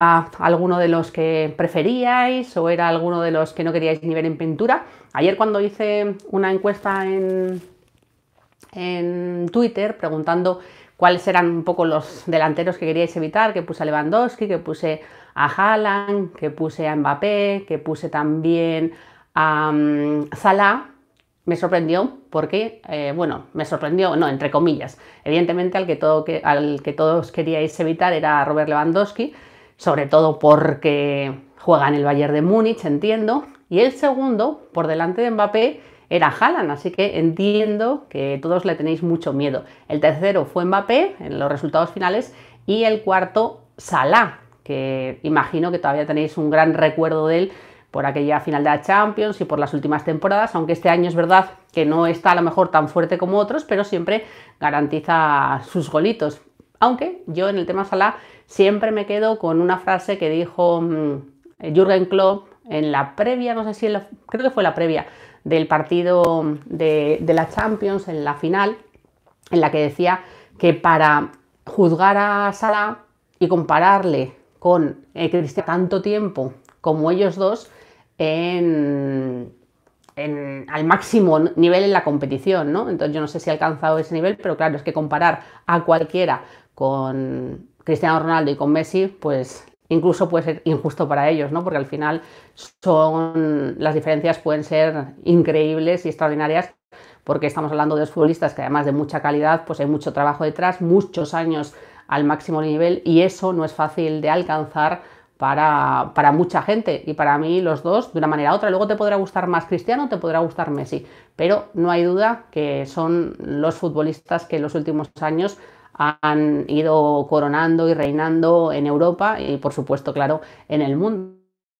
A alguno de los que preferíais o era alguno de los que no queríais ni ver en pintura. Ayer cuando hice una encuesta en, Twitter preguntando cuáles eran un poco los delanteros que queríais evitar, que puse a Lewandowski, que puse a Haaland, que puse a Mbappé, que puse también a mm, Salah, me sorprendió porque, eh, bueno, me sorprendió, no, entre comillas. Evidentemente al que, todo al que todos queríais evitar era Robert Lewandowski, sobre todo porque juega en el Bayern de Múnich, entiendo, y el segundo, por delante de Mbappé, era Haaland, así que entiendo que todos le tenéis mucho miedo. El tercero fue Mbappé en los resultados finales y el cuarto Salah, que imagino que todavía tenéis un gran recuerdo de él por aquella final de la Champions y por las últimas temporadas, aunque este año es verdad que no está a lo mejor tan fuerte como otros, pero siempre garantiza sus golitos. Aunque yo en el tema Salah siempre me quedo con una frase que dijo mm, Jürgen Klopp en la previa, no sé si creo que fue la previa del partido de, la Champions, en la final, en la que decía que para juzgar a Salah y compararle con eh, Cristiano tanto tiempo como ellos dos en, al máximo nivel en la competición, ¿no? Entonces yo no sé si ha alcanzado ese nivel, pero claro, es que comparar a cualquiera con Cristiano Ronaldo y con Messi, pues incluso puede ser injusto para ellos, ¿no? Porque al final son las diferencias pueden ser increíbles y extraordinarias porque estamos hablando de futbolistas que además de mucha calidad, pues hay mucho trabajo detrás, muchos años al máximo nivel y eso no es fácil de alcanzar para, para, mucha gente y para mí los dos de una manera u otra. Luego te podrá gustar más Cristiano, te podrá gustar Messi, pero no hay duda que son los futbolistas que en los últimos años han ido coronando y reinando en Europa y por supuesto, claro, en el mundo.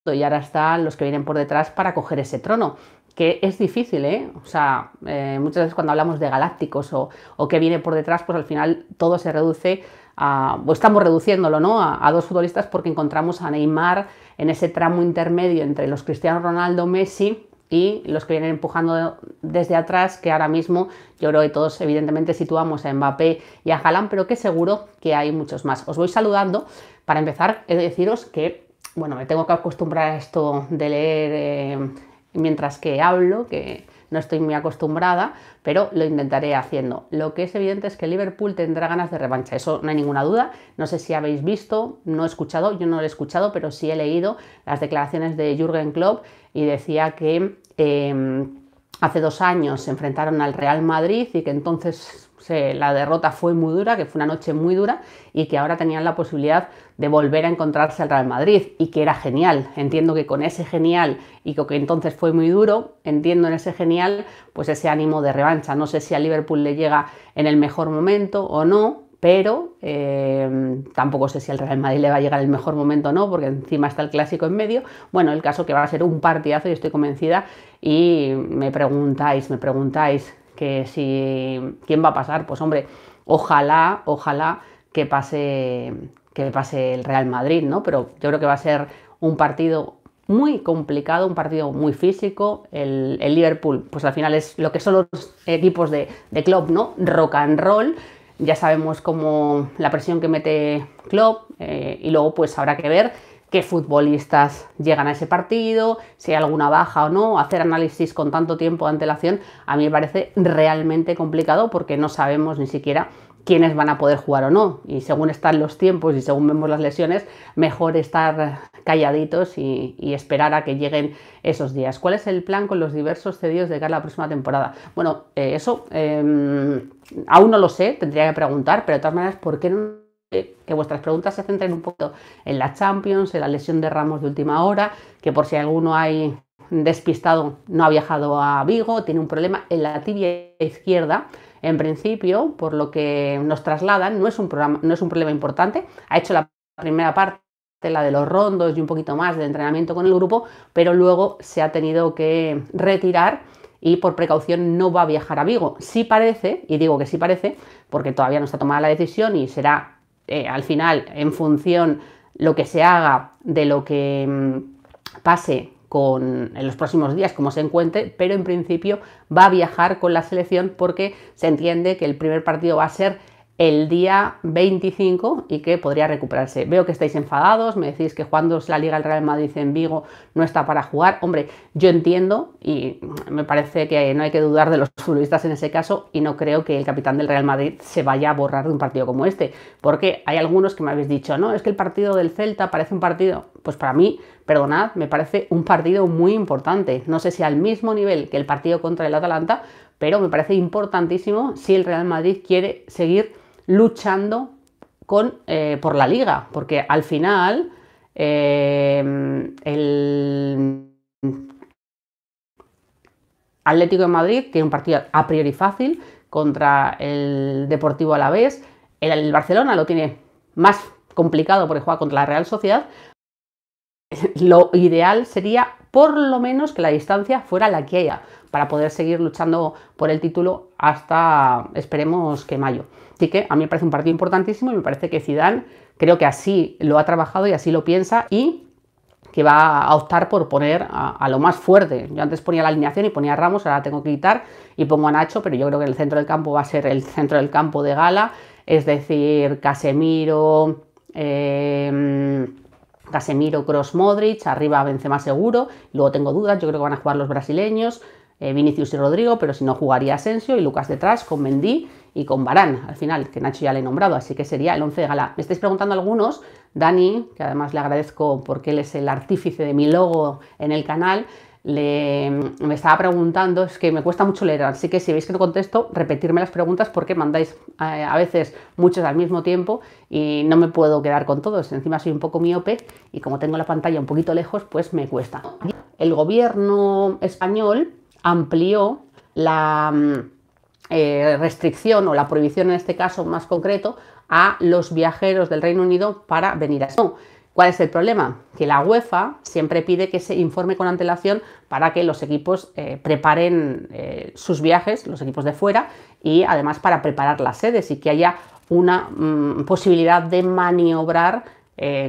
Y ahora están los que vienen por detrás para coger ese trono, que es difícil, ¿eh? O sea, eh, muchas veces cuando hablamos de galácticos o, o, que viene por detrás, pues al final todo se reduce a, o estamos reduciéndolo, ¿no? A, a dos futbolistas porque encontramos a Neymar en ese tramo intermedio entre los Cristiano Ronaldo, Messi y los que vienen empujando desde atrás, que ahora mismo yo creo que todos evidentemente situamos a Mbappé y a Haaland, pero que seguro que hay muchos más. Os voy saludando. Para empezar, he de deciros que, bueno, me tengo que acostumbrar a esto de leer eh, mientras que hablo, que no estoy muy acostumbrada, pero lo intentaré haciendo. Lo que es evidente es que Liverpool tendrá ganas de revancha, eso no hay ninguna duda. No sé si habéis visto, no he escuchado, yo no lo he escuchado, pero sí he leído las declaraciones de Jürgen Klopp y decía que... Em, hace dos años se enfrentaron al Real Madrid y que entonces la derrota fue muy dura, que fue una noche muy dura y que ahora tenían la posibilidad de volver a encontrarse al Real Madrid y que era genial. Entiendo que con ese genial y que entonces fue muy duro, entiendo en ese genial pues ese ánimo de revancha. No sé si a Liverpool le llega en el mejor momento o no, pero eh, tampoco sé si al Real Madrid le va a llegar el mejor momento o no, porque encima está el clásico en medio. Bueno, el caso que va a ser un partidazo y estoy convencida. Y me preguntáis, me preguntáis, que si quién va a pasar, pues hombre, ojalá, ojalá que pase que pase el Real Madrid, ¿no? Pero yo creo que va a ser un partido muy complicado, un partido muy físico. El, Liverpool, pues al final es lo que son los equipos de, club, ¿no? Rock and roll. Ya sabemos cómo la presión que mete Klopp eh, y luego pues habrá que ver qué futbolistas llegan a ese partido, si hay alguna baja o no, hacer análisis con tanto tiempo de antelación, a mí me parece realmente complicado porque no sabemos ni siquiera quiénes van a poder jugar o no. Y según están los tiempos y según vemos las lesiones, mejor estar calladitos y, esperar a que lleguen esos días. ¿Cuál es el plan con los diversos cedidos de cara a la próxima temporada? Bueno, eh, eso em, aún no lo sé, tendría que preguntar, pero de todas maneras, ¿por qué no eh, que vuestras preguntas se centren un poco en la Champions, en la lesión de Ramos de última hora, que por si alguno hay despistado no ha viajado a Vigo, tiene un problema en la tibia izquierda. En principio, por lo que nos trasladan, no es un, no es un problema importante. Ha hecho la primera parte la de los rondos y un poquito más de entrenamiento con el grupo, pero luego se ha tenido que retirar y por precaución no va a viajar a Vigo. Sí parece, y digo que sí parece, porque todavía no ha tomado la decisión y será eh, al final, en función lo que se haga, de lo que mm, pase con, en los próximos días, como se encuentre, pero en principio va a viajar con la selección porque se entiende que el primer partido va a ser el día 25 y que podría recuperarse. Veo que estáis enfadados, me decís que jugando la Liga del Real Madrid en Vigo no está para jugar. Hombre, yo entiendo y me parece que no hay que dudar de los futbolistas en ese caso y no creo que el capitán del Real Madrid se vaya a borrar de un partido como este, porque hay algunos que me habéis dicho, no, es que el partido del Celta parece un partido, pues para mí, perdonad, me parece un partido muy importante. No sé si al mismo nivel que el partido contra el Atalanta, pero me parece importantísimo si el Real Madrid quiere seguir luchando eh, por la liga, porque al final eh, el Atlético de Madrid tiene un partido a priori fácil contra el Deportivo Alavés, el, el Barcelona lo tiene más complicado porque juega contra la Real Sociedad, lo ideal sería por lo menos que la distancia fuera la que haya para poder seguir luchando por el título hasta, esperemos que mayo. Así que a mí me parece un partido importantísimo y me parece que Zidane creo que así lo ha trabajado y así lo piensa y que va a optar por poner a, lo más fuerte. Yo antes ponía la alineación y ponía a Ramos, ahora tengo que quitar y pongo a Nacho, pero yo creo que el centro del campo va a ser el centro del campo de gala, es decir, Casemiro, em, Casemiro, Cross, Modric, arriba Benzema seguro, luego tengo dudas, yo creo que van a jugar los brasileños, eh, Vinicius y Rodrigo, pero si no jugaría Asensio y Lucas detrás con Mendy y con Barán, al final, que Nacho ya le he nombrado, así que sería el 11 de gala. Me estáis preguntando algunos, Dani, que además le agradezco porque él es el artífice de mi logo en el canal, le, me estaba preguntando, es que me cuesta mucho leer, así que si veis que no contesto, repetirme las preguntas porque mandáis eh, a veces muchos al mismo tiempo y no me puedo quedar con todos. Encima soy un poco miope y como tengo la pantalla un poquito lejos, pues me cuesta. El gobierno español amplió la mm, eh, restricción o la prohibición en este caso más concreto a los viajeros del Reino Unido para venir a España. ¿Cuál es el problema? Que la UEFA siempre pide que se informe con antelación para que los equipos eh, preparen eh, sus viajes, los equipos de fuera, y además para preparar las sedes y que haya una mm, posibilidad de maniobrar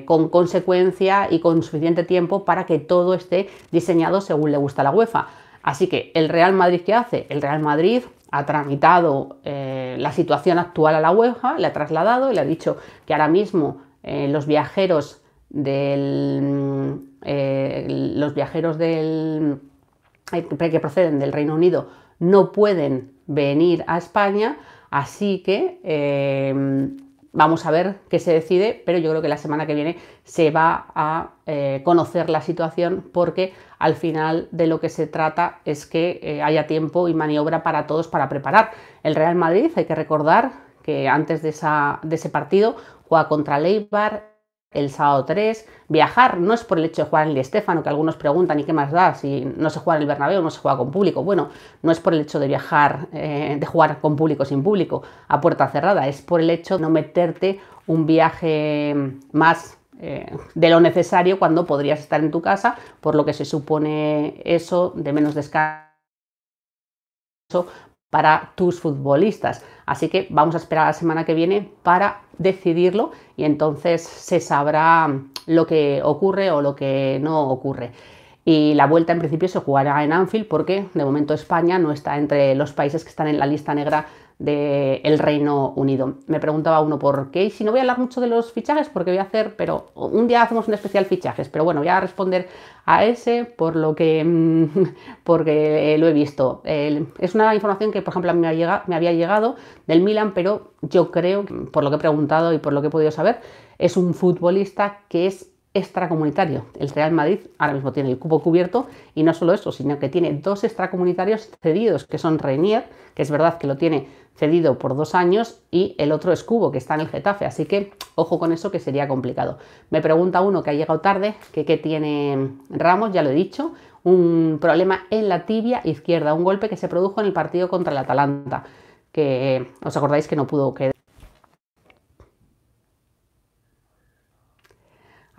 con consecuencia y con suficiente tiempo para que todo esté diseñado según le gusta a la UEFA. Así que el Real Madrid, ¿qué hace? El Real Madrid ha tramitado eh, la situación actual a la UEFA, le ha trasladado, y le ha dicho que ahora mismo eh, los viajeros del, mm, eh, los viajeros del, que proceden del Reino Unido no pueden venir a España, así que Vamos a ver qué se decide, pero yo creo que la semana que viene se va a eh, conocer la situación porque al final de lo que se trata es que eh, haya tiempo y maniobra para todos para preparar. El Real Madrid, hay que recordar que antes de, de ese partido juega contra Leibar el sábado 3. Viajar no es por el hecho de jugar en el Estefano que algunos preguntan, ¿y qué más da? Si no se juega en el Bernabéu, no se juega con público. Bueno, no es por el hecho de viajar, eh, de jugar con público sin público, a puerta cerrada, es por el hecho de no meterte un viaje más eh, de lo necesario cuando podrías estar en tu casa, por lo que se supone eso de menos descanso para tus futbolistas. Así que vamos a esperar la semana que viene para decidirlo y entonces se sabrá lo que ocurre o lo que no ocurre. Y la vuelta en principio se jugará en Anfield porque de momento España no está entre los países que están en la lista negra del Reino Unido. Me preguntaba uno por qué, y si no voy a hablar mucho de los fichajes, porque voy a hacer, pero un día hacemos un especial fichajes, pero bueno, voy a responder a ese por lo que, mm, porque lo he visto. Es una información que, por ejemplo, me había llegado del Milan, pero yo creo, por lo que he preguntado y por lo que he podido saber, es un futbolista que es extracomunitario. El Real Madrid ahora mismo tiene el cubo cubierto y no solo eso, sino que tiene dos extracomunitarios cedidos, que son Reinier, que es verdad que lo tiene cedido por dos años, y el otro es Cubo, que está en el Getafe. Así que ojo con eso, que sería complicado. Me pregunta uno que ha llegado tarde, que qué tiene Ramos, ya lo he dicho, un problema en la tibia izquierda, un golpe que se produjo en el partido contra el Atalanta, que eh, os acordáis que no pudo quedar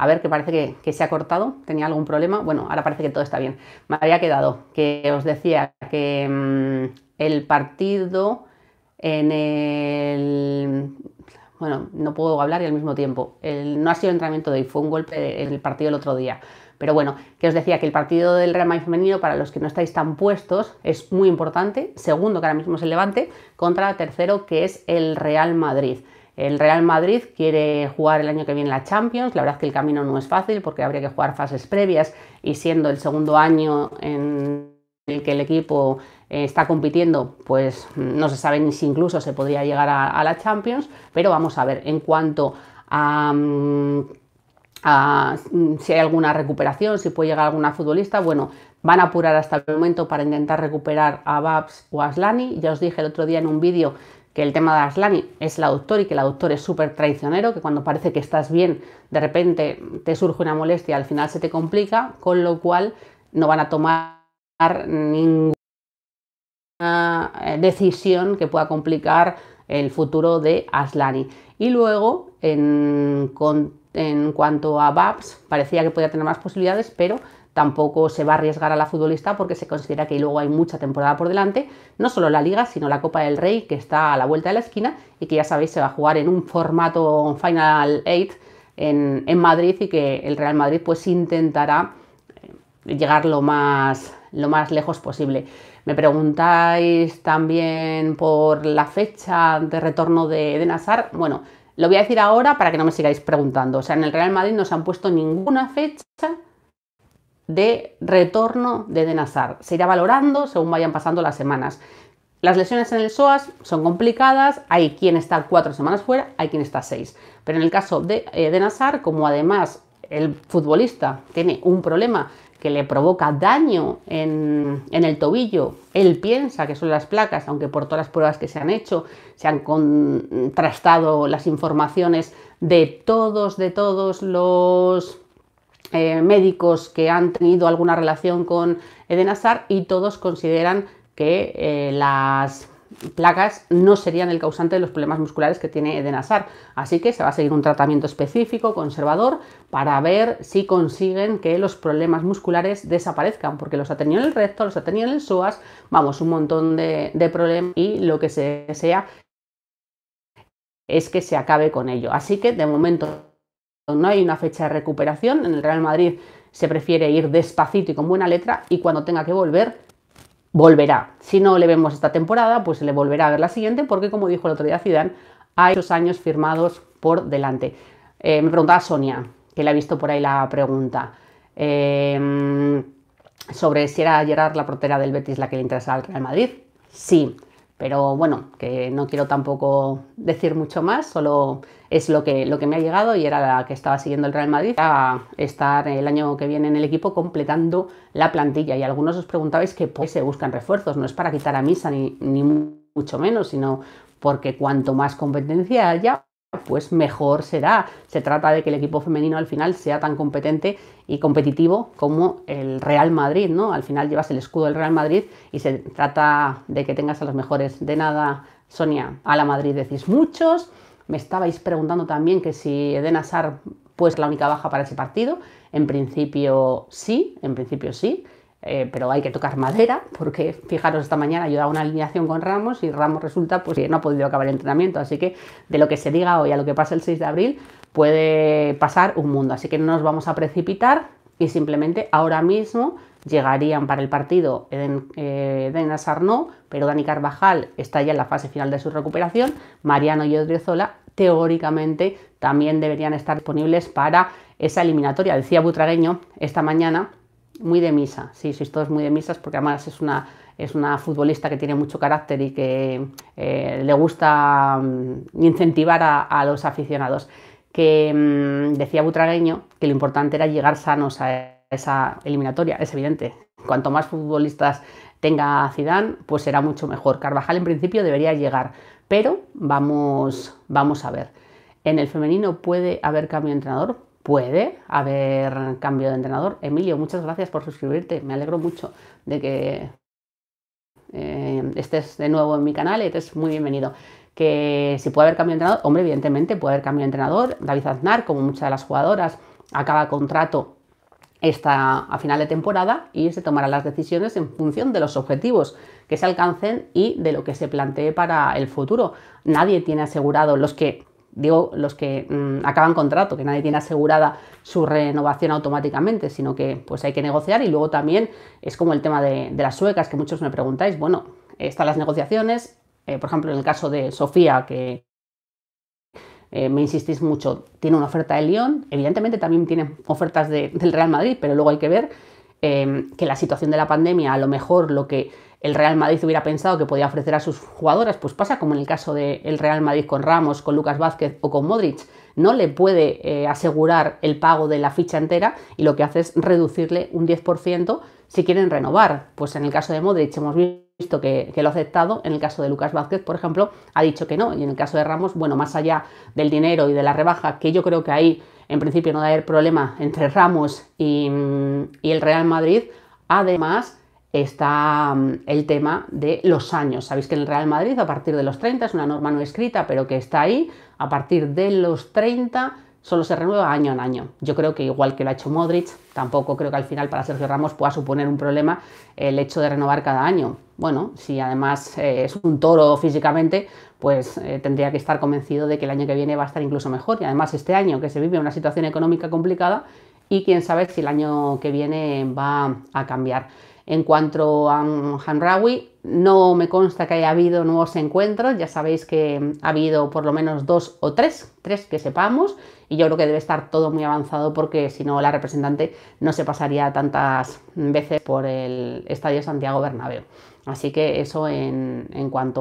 A ver, que parece que, se ha cortado, tenía algún problema. Bueno, ahora parece que todo está bien. Me había quedado que os decía que mm, el partido en el... Bueno, no puedo hablar y al mismo tiempo. no ha sido el entrenamiento de hoy, fue un golpe en el partido el otro día. Pero bueno, que os decía que el partido del Real Madrid femenino, para los que no estáis tan puestos, es muy importante. Segundo, que ahora mismo se Levante, contra tercero, que es el Real Madrid. El Real Madrid quiere jugar el año que viene la Champions. La verdad es que el camino no es fácil porque habría que jugar fases previas y siendo el segundo año en el que el equipo eh, está compitiendo, pues no se sabe ni si incluso se podría llegar a, la Champions. Pero vamos a ver, en cuanto a... Mm, a, mm, si hay alguna recuperación, si puede llegar alguna futbolista. Bueno, van a apurar hasta el momento para intentar recuperar a Babs o a Aslani. Ya os dije el otro día en un vídeo que el tema de Aslani es el aductor y que el aductor es súper traicionero, que cuando parece que estás bien, de repente te surge una molestia, al final se te complica, con lo cual no van a tomar ninguna eh, decisión que pueda complicar el futuro de Aslani. Y luego, en, en cuanto a Babs, parecía que podía tener más posibilidades, pero tampoco se va a arriesgar a la futbolista porque se considera que luego hay mucha temporada por delante, no solo la liga, sino la Copa del Rey que está a la vuelta de la esquina y que ya sabéis se va a jugar en un formato Final 8 en, Madrid y que el Real Madrid pues intentará eh, llegar lo más, lo más lejos posible. Me preguntáis también por la fecha de retorno de, de Nazar. Bueno, lo voy a decir ahora para que no me sigáis preguntando. O sea, en el Real Madrid no se han puesto ninguna fecha de retorno de Denazar. Se irá valorando según vayan pasando las semanas. Las lesiones en el psoas son complicadas, hay quien está cuatro semanas fuera, hay quien está seis. Pero en el caso de, eh, como además el futbolista tiene un problema que le provoca daño en, en, el tobillo, él piensa que son las placas, aunque por todas las pruebas que se han hecho, se han contrastado las informaciones de todos, de todos los eh, médicos que han tenido alguna relación con Edenasar y todos consideran que eh, las placas no serían el causante de los problemas musculares que tiene Edenasar, Así que se va a seguir un tratamiento específico, conservador, para ver si consiguen que los problemas musculares desaparezcan, porque los ha tenido en el recto, los ha tenido en el psoas, vamos, un montón de, de problemas y lo que se desea es que se acabe con ello. Así que de momento no hay una fecha de recuperación. En el Real Madrid se prefiere ir despacito y con buena letra y cuando tenga que volver, volverá. Si no le vemos esta temporada, pues le volverá a ver la siguiente porque, como dijo el otro día Zidane, hay dos años firmados por delante. Eh, me preguntaba Sonia, que le ha visto por ahí la pregunta, eh, sobre si era llegar la portera del Betis la que le interesaba al Real Madrid. Sí, pero bueno, que no quiero tampoco decir mucho más, solo es lo que, lo que me ha llegado y era la que estaba siguiendo el Real Madrid a estar el año que viene en el equipo completando la plantilla. Y algunos os preguntabais que pues, se buscan refuerzos, no es para quitar a misa ni, ni mucho menos, sino porque cuanto más competencia haya, pues mejor será. Se trata de que el equipo femenino al final sea tan competente y competitivo como el Real Madrid, ¿no? Al final llevas el escudo del Real Madrid y se trata de que tengas a los mejores. De nada, Sonia, a la Madrid decís muchos. Me estabais preguntando también que si Eden Hazard pues la única baja para ese partido. En principio sí, en principio sí. Eh, pero hay que tocar madera, porque fijaros, esta mañana yo he una alineación con Ramos y Ramos resulta pues, que no ha podido acabar el entrenamiento, así que de lo que se diga hoy a lo que pasa el 6 de abril puede pasar un mundo, así que no nos vamos a precipitar y simplemente ahora mismo llegarían para el partido Eden, Asarno, eh, pero Dani Carvajal está ya en la fase final de su recuperación, Mariano y Odriozola teóricamente también deberían estar disponibles para esa eliminatoria. Decía Butragueño esta mañana muy de misa, sí, sois todos muy de misas, porque además es una, es una futbolista que tiene mucho carácter y que eh, le gusta mm, incentivar a, los aficionados. Que mm, decía Butragueño que lo importante era llegar sanos a esa eliminatoria, es evidente. Cuanto más futbolistas tenga Zidane, pues será mucho mejor. Carvajal en principio debería llegar, pero vamos, vamos a ver. En el femenino puede haber cambio de entrenador, puede haber cambio de entrenador. Emilio, muchas gracias por suscribirte. Me alegro mucho de que eh, estés de nuevo en mi canal y eres muy bienvenido. Que si puede haber cambio de entrenador, hombre, evidentemente puede haber cambio de entrenador. David Aznar, como muchas de las jugadoras, acaba contrato esta, a final de temporada y se tomarán las decisiones en función de los objetivos que se alcancen y de lo que se plantee para el futuro. Nadie tiene asegurado los que digo los que mm, acaban contrato, que nadie tiene asegurada su renovación automáticamente, sino que pues hay que negociar y luego también es como el tema de, las suecas, que muchos me preguntáis, bueno, están las negociaciones, eh, por ejemplo en el caso de Sofía, que eh, me insistís mucho, tiene una oferta de Lyon, evidentemente también tiene ofertas del Real Madrid, pero luego hay que ver eh, que la situación de la pandemia, a lo mejor lo que el Real Madrid hubiera pensado que podía ofrecer a sus jugadoras, pues pasa como en el caso del Real Madrid con Ramos, con Lucas Vázquez o con Modric. No le puede eh, asegurar el pago de la ficha entera y lo que hace es reducirle un 10% si quieren renovar. Pues en el caso de Modric hemos visto que, lo ha aceptado, en el caso de Lucas Vázquez, por ejemplo, ha dicho que no. Y en el caso de Ramos, bueno, más allá del dinero y de la rebaja, que yo creo que ahí en principio no va a haber problema entre Ramos y, mm, y el Real Madrid, además está mm, el tema de los años. Sabéis que en el Real Madrid a partir de los 30 es una norma no escrita, pero que está ahí, a partir de los 30 solo se renueva año en año. Yo creo que igual que lo ha hecho Modric, tampoco creo que al final para Sergio Ramos pueda suponer un problema el hecho de renovar cada año. Bueno, si además eh, es un toro físicamente, pues eh, tendría que estar convencido de que el año que viene va a estar incluso mejor. Y además este año que se vive una situación económica complicada y quién sabe si el año que viene va a cambiar. En cuanto a Hanrawi, no me consta que haya habido nuevos encuentros, ya sabéis que ha habido por lo menos dos o tres, tres que sepamos, y yo creo que debe estar todo muy avanzado porque si no la representante no se pasaría tantas veces por el Estadio Santiago Bernabéu. Así que eso en, cuanto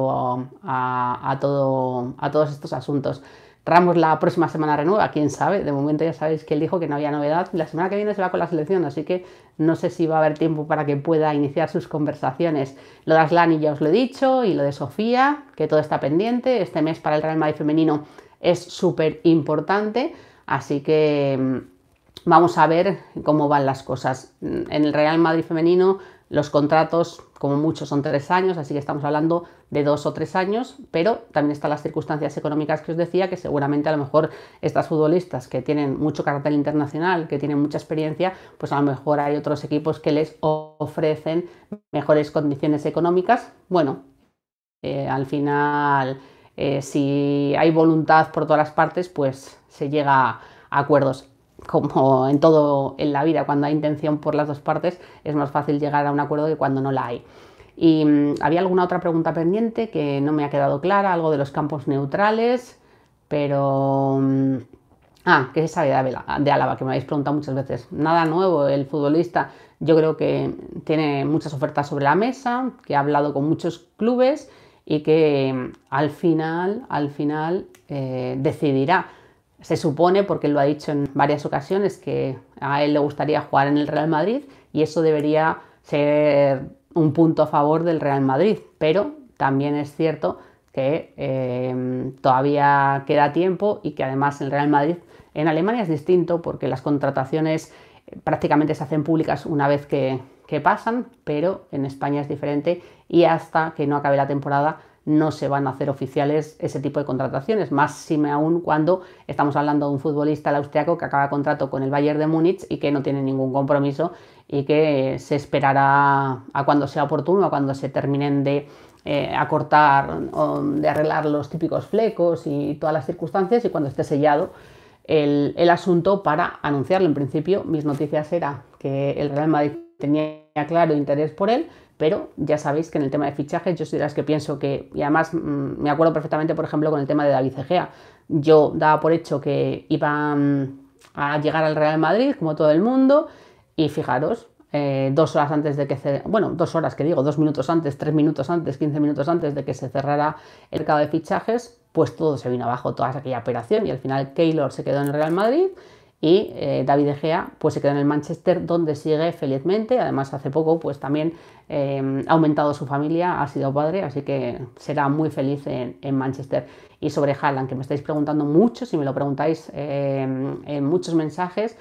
todo, a todos estos asuntos. Ramos la próxima semana renueva, quién sabe. De momento ya sabéis que él dijo que no había novedad. La semana que viene se va con la selección, así que no sé si va a haber tiempo para que pueda iniciar sus conversaciones. Lo de Aslani ya os lo he dicho y lo de Sofía, que todo está pendiente. Este mes para el Real Madrid femenino es súper importante, así que mm, vamos a ver cómo van las cosas. En el Real Madrid femenino los contratos, como muchos, son tres años, así que estamos hablando de dos o tres años, pero también están las circunstancias económicas que os decía, que seguramente a lo mejor estas futbolistas que tienen mucho carácter internacional, que tienen mucha experiencia, pues a lo mejor hay otros equipos que les ofrecen mejores condiciones económicas. Bueno, eh, al final, eh, si hay voluntad por todas las partes, pues se llega a acuerdos como en todo en la vida, cuando hay intención por las dos partes, es más fácil llegar a un acuerdo que cuando no la hay. Y mm, había alguna otra pregunta pendiente que no me ha quedado clara, algo de los campos neutrales, pero... Mm, ah, ¿qué se sabe de Álava? Que me habéis preguntado muchas veces. Nada nuevo, el futbolista yo creo que tiene muchas ofertas sobre la mesa, que ha hablado con muchos clubes y que mm, al final, al final eh, decidirá. Se supone, porque lo ha dicho en varias ocasiones, que a él le gustaría jugar en el Real Madrid y eso debería ser un punto a favor del Real Madrid. Pero también es cierto que eh, todavía queda tiempo y que además el Real Madrid en Alemania es distinto porque las contrataciones eh, prácticamente se hacen públicas una vez que pasan, pero en España es diferente y hasta que no acabe la temporada no se van a hacer oficiales ese tipo de contrataciones, más si aún cuando estamos hablando de un futbolista el austriaco que acaba contrato con el Bayern de Múnich y que no tiene ningún compromiso y que se esperará a cuando sea oportuno, a cuando se terminen de eh, acortar o de arreglar los típicos flecos y todas las circunstancias y cuando esté sellado el, el asunto para anunciarlo. En principio, mis noticias era que el Real Madrid tenía claro interés por él, pero ya sabéis que en el tema de fichajes yo soy de las que pienso que, y además mm, me acuerdo perfectamente, por ejemplo, con el tema de David Egea. Yo daba por hecho que iban a llegar al Real Madrid, como todo el mundo, y fijaros, eh, dos horas antes de que se, bueno, dos horas que digo, dos minutos antes, tres minutos antes, quince minutos antes de que se cerrara el mercado de fichajes, pues todo se vino abajo, toda aquella operación y al final Keylor se quedó en el Real Madrid y eh, David Egea pues se queda en el Manchester donde sigue felizmente, además hace poco pues también eh, ha aumentado su familia, ha sido padre, así que será muy feliz en, Manchester. Y sobre Haaland, que me estáis preguntando mucho, si me lo preguntáis em, en muchos mensajes,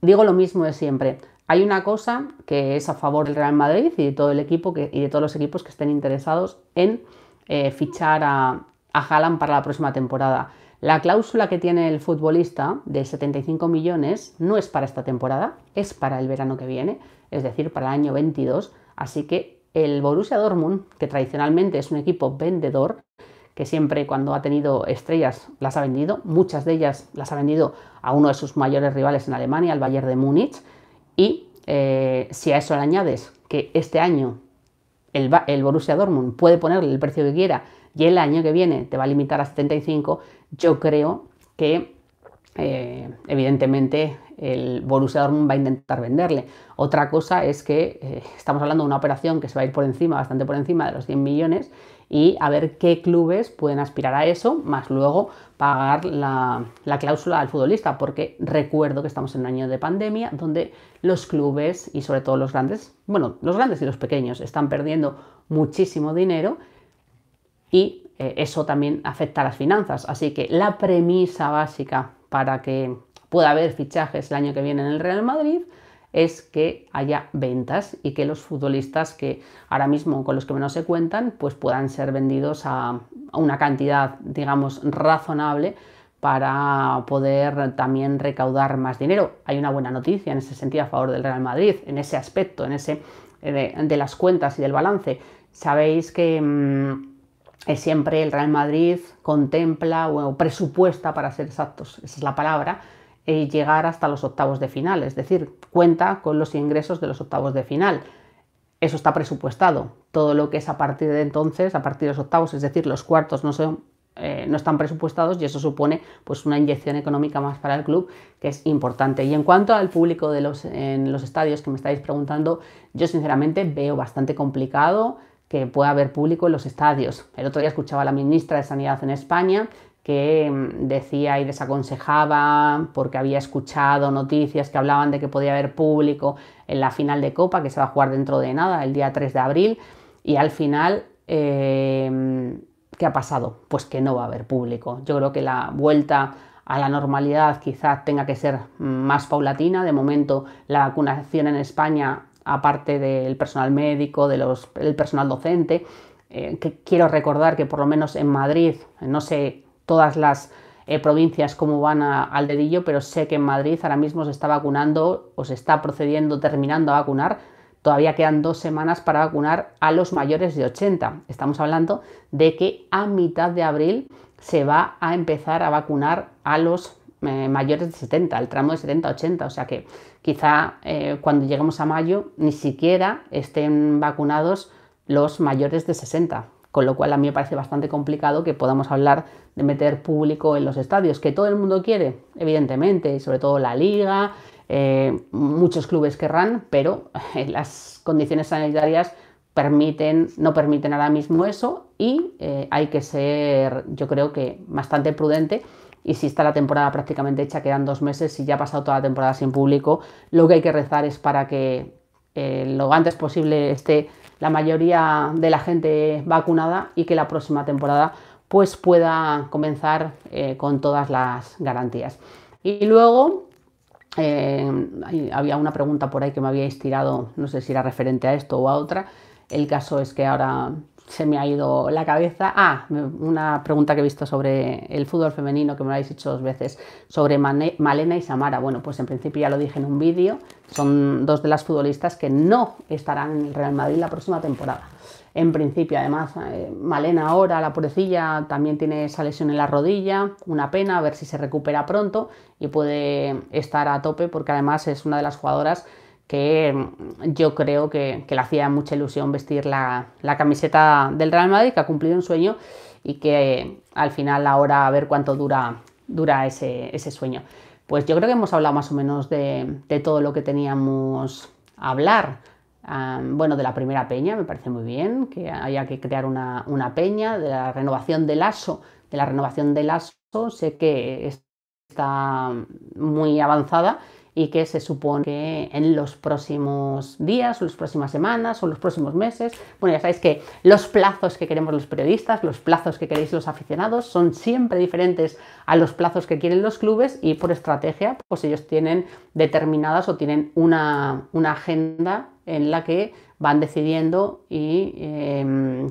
digo lo mismo de siempre. Hay una cosa que es a favor del Real Madrid y de todo el equipo y de todos los equipos que estén interesados en eh, fichar a, a Haaland para la próxima temporada la cláusula que tiene el futbolista de 75 millones no es para esta temporada, es para el verano que viene, es decir, para el año 22, así que el Borussia Dortmund, que tradicionalmente es un equipo vendedor, que siempre cuando ha tenido estrellas las ha vendido, muchas de ellas las ha vendido a uno de sus mayores rivales en Alemania, el Bayern de Múnich, y eh, si a eso le añades que este año el, el Borussia Dortmund puede ponerle el precio que quiera y el año que viene te va a limitar a 75, yo creo que eh, evidentemente el Borussia va a intentar venderle. Otra cosa es que eh, estamos hablando de una operación que se va a ir por encima, bastante por encima de los 100 millones y a ver qué clubes pueden aspirar a eso, más luego pagar la, la cláusula al futbolista, porque recuerdo que estamos en un año de pandemia donde los clubes y sobre todo los grandes, bueno, los grandes y los pequeños están perdiendo muchísimo dinero y eh, eso también afecta a las finanzas. Así que la premisa básica para que pueda haber fichajes el año que viene en el Real Madrid es que haya ventas y que los futbolistas que ahora mismo con los que menos se cuentan pues puedan ser vendidos a una cantidad digamos razonable para poder también recaudar más dinero. Hay una buena noticia en ese sentido a favor del Real Madrid, en ese aspecto, en ese eh, de, las cuentas y del balance. Sabéis que mm, siempre el Real Madrid contempla o presupuesta, para ser exactos, esa es la palabra, y eh, llegar hasta los octavos de final, es decir, cuenta con los ingresos de los octavos de final. Eso está presupuestado. Todo lo que es a partir de entonces, a partir de los octavos, es decir, los cuartos no, eh, están presupuestados y eso supone pues, una inyección económica más para el club que es importante. Y en cuanto al público de los, en los estadios que me estáis preguntando, yo sinceramente veo bastante complicado que pueda haber público en los estadios. El otro día escuchaba a la ministra de Sanidad en España que mm, decía y desaconsejaba porque había escuchado noticias que hablaban de que podía haber público en la final de Copa, que se va a jugar dentro de nada, el día 3 de abril, y al final, em, ¿qué ha pasado? Pues que no va a haber público. Yo creo que la vuelta a la normalidad quizás tenga que ser más paulatina. De momento, la vacunación en España aparte del personal médico, del personal docente, eh, quiero recordar que por lo menos en Madrid, no sé todas las eh, provincias cómo van al dedillo, pero sé que en Madrid ahora mismo se está vacunando o se está procediendo, terminando a vacunar. Todavía quedan dos semanas para vacunar a los mayores de 80. Estamos hablando de que a mitad de abril se va a empezar a vacunar a los eh, mayores de 70, el tramo de 70-80. O sea que quizá eh, cuando lleguemos a mayo ni siquiera estén vacunados los mayores de 60, con lo cual a mí me parece bastante complicado que podamos hablar de meter público en los estadios, que todo el mundo quiere, evidentemente, y sobre todo la liga, eh, muchos clubes querrán, pero eh, las condiciones sanitarias permiten, no permiten ahora mismo eso y hay que ser, yo creo que, bastante prudente y si está la temporada prácticamente hecha, quedan dos meses, y ya ha pasado toda la temporada sin público, lo que hay que rezar es para que eh, lo antes posible esté la mayoría de la gente vacunada y que la próxima temporada pues pueda comenzar eh, con todas las garantías. Y luego eh, había una pregunta por ahí que me habíais tirado, no sé si era referente a esto o a otra. El caso es que ahora se me ha ido la cabeza. Ah, una pregunta que he visto sobre el fútbol femenino que me lo habéis hecho dos veces, sobre Malena y Samara. Bueno, pues en principio ya lo dije en un vídeo, son dos de las futbolistas que no estarán en el Real Madrid la próxima temporada. En principio, además, eh, Malena ahora, la purecilla, también tiene esa lesión en la rodilla, una pena, a ver si se recupera pronto y puede estar a tope porque además es una de las jugadoras que mm, yo creo que, que le hacía mucha ilusión vestir la, camiseta del Real Madrid, que ha cumplido un sueño y que eh, al final ahora a ver cuánto dura, dura ese, sueño. Pues yo creo que hemos hablado más o menos de, todo lo que teníamos a hablar. bueno, de la primera peña, me parece muy bien que haya que crear una, una peña, de la renovación del ASO, de la renovación del ASO, sé que está muy avanzada y que se supone que en los próximos días, o las próximas semanas, o los próximos meses, bueno, ya sabéis que los plazos que queremos los periodistas, los plazos que queréis los aficionados, son siempre diferentes a los plazos que quieren los clubes y por estrategia, pues ellos tienen determinadas o tienen una, agenda en la que van decidiendo y eh,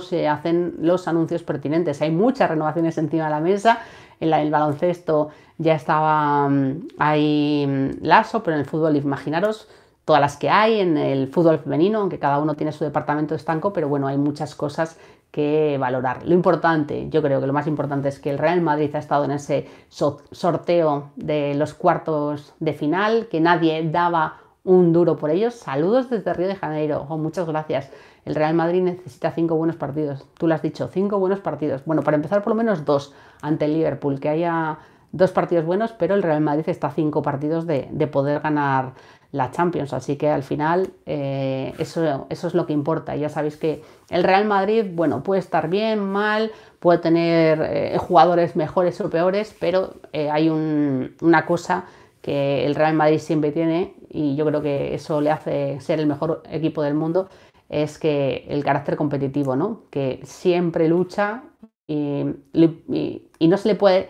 se hacen los anuncios pertinentes. Hay muchas renovaciones encima de la mesa en el baloncesto ya estaba mm, ahí mm, lazo pero en el fútbol, imaginaros todas las que hay, en el fútbol femenino, aunque cada uno tiene su departamento estanco, pero bueno, hay muchas cosas que valorar. Lo importante, yo creo que lo más importante es que el Real Madrid ha estado en ese sorteo de los cuartos de final, que nadie daba un duro por ellos. Saludos desde Río de Janeiro. Oh, muchas gracias. El Real Madrid necesita cinco buenos partidos. Tú lo has dicho, cinco buenos partidos. Bueno, para empezar por lo menos dos ante el Liverpool, que haya dos partidos buenos, pero el Real Madrid está a cinco partidos de, poder ganar la Champions. Así que al final eh, eso, es lo que importa. Ya sabéis que el Real Madrid, bueno, puede estar bien, mal, puede tener eh, jugadores mejores o peores, pero eh, hay una cosa que el Real Madrid siempre tiene y yo creo que eso le hace ser el mejor equipo del mundo, es que el carácter competitivo, ¿no? Que siempre lucha y, no se le puede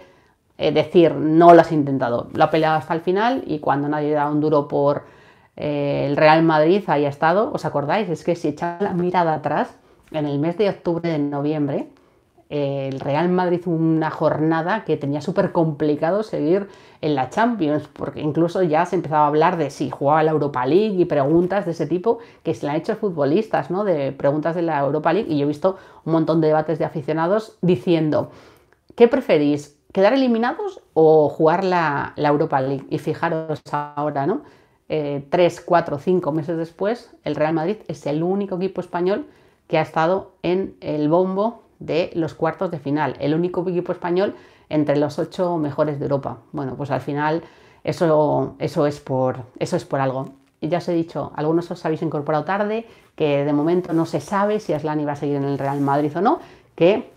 eh, decir no lo has intentado, lo ha peleado hasta el final y cuando nadie da un duro por eh, el Real Madrid ahí ha estado, ¿os acordáis? Es que si echáis la mirada atrás, en el mes de octubre de noviembre, eh, el Real Madrid una jornada que tenía súper complicado seguir en la Champions, porque incluso ya se empezaba a hablar de si jugaba la Europa League y preguntas de ese tipo que se le han hecho futbolistas, ¿no? De preguntas de la Europa League y yo he visto un montón de debates de aficionados diciendo, ¿qué preferís? ¿Quedar eliminados o jugar la, Europa League? Y fijaros ahora, ¿no? Eh, tres, cuatro, cinco meses después, el Real Madrid es el único equipo español que ha estado en el bombo de los cuartos de final, el único equipo español entre los ocho mejores de Europa. Bueno, pues al final eso, eso, es, por, eso es por algo. ya os he dicho, algunos os habéis incorporado tarde, que de momento no se sabe si Aslani va a seguir en el Real Madrid o no, que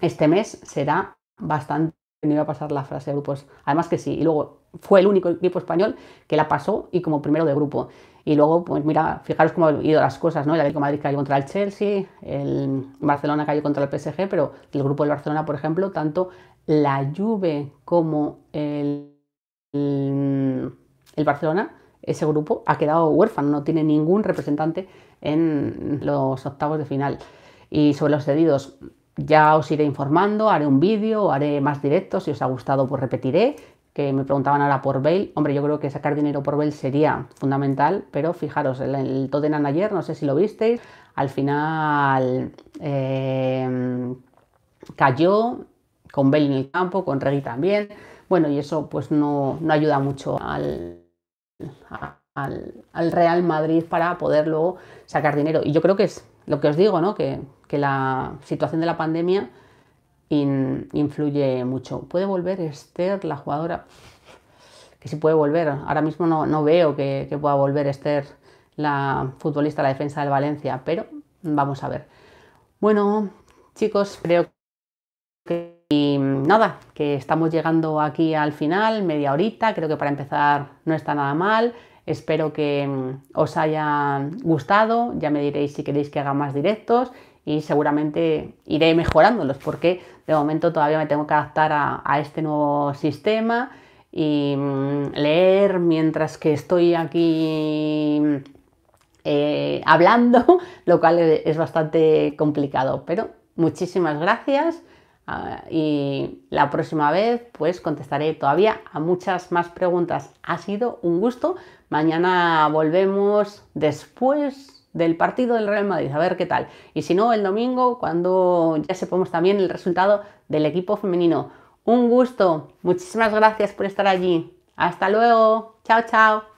este mes será bastante... No iba a pasar la frase de grupos. Además que sí, y luego fue el único equipo español que la pasó y como primero de grupo. Y luego, pues mira, fijaros cómo han ido las cosas, ¿no? El Atlético Madrid cayó contra el Chelsea, el Barcelona cayó contra el PSG, pero el grupo del Barcelona, por ejemplo, tanto la Juve como el, el, el Barcelona, ese grupo ha quedado huérfano, no tiene ningún representante en los octavos de final. Y sobre los cedidos, ya os iré informando, haré un vídeo, haré más directos, si os ha gustado pues repetiré que me preguntaban ahora por Bale. Hombre, yo creo que sacar dinero por Bale sería fundamental, pero fijaros, el, el Tottenham ayer, no sé si lo visteis, al final eh, cayó con Bale en el campo, con Reggie también. Bueno, y eso pues no, ayuda mucho al, al, al, Real Madrid para poder luego sacar dinero. Y yo creo que es lo que os digo, ¿no? Que, que la situación de la pandemia influye mucho. ¿Puede volver Esther, la jugadora? Que si puede volver. Ahora mismo no, no veo que, pueda volver Esther, la futbolista, la defensa del Valencia, pero vamos a ver. Bueno, chicos, creo que... nada, que estamos llegando aquí al final, media horita, creo que para empezar no está nada mal. Espero que mm, os haya gustado, ya me diréis si queréis que haga más directos y seguramente iré mejorándolos porque de momento todavía me tengo que adaptar a, este nuevo sistema y mm, leer mientras que estoy aquí eh, hablando, lo cual es bastante complicado. Pero muchísimas gracias ah, y la próxima vez pues contestaré todavía a muchas más preguntas. Ha sido un gusto. Mañana volvemos después del partido del Real Madrid, a ver qué tal. Y si no, el domingo, cuando ya sepamos también el resultado del equipo femenino. Un gusto, muchísimas gracias por estar allí. Hasta luego, chao, chao.